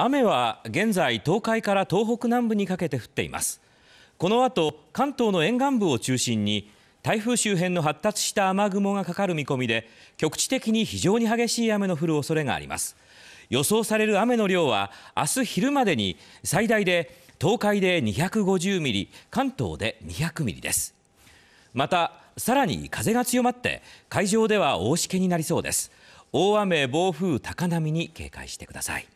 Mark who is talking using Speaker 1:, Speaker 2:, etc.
Speaker 1: 雨は現在東海から東北南部にかけて降っていますこの後関東の沿岸部を中心に台風周辺の発達した雨雲がかかる見込みで局地的に非常に激しい雨の降る恐れがあります予想される雨の量は明日昼までに最大で東海で250ミリ関東で200ミリですまたさらに風が強まって海上では大しけになりそうです大雨暴風高波に警戒してください